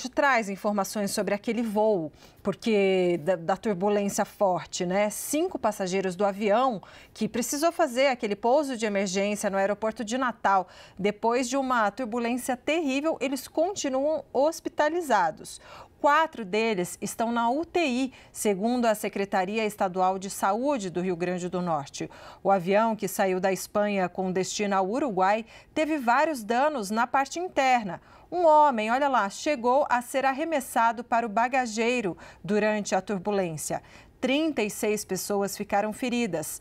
te traz informações sobre aquele voo, porque da, da, turbulência forte, né? Cinco passageiros do avião que precisou fazer aquele pouso de emergência no aeroporto de Natal, depois de uma turbulência terrível, eles continuam hospitalizados. Quatro deles estão na UTI, segundo a Secretaria Estadual de Saúde do Rio Grande do Norte. O avião, que saiu da Espanha com destino ao Uruguai, teve vários danos na parte interna. Um homem, olha lá, chegou a ser arremessado para o bagageiro durante a turbulência. 36 pessoas ficaram feridas.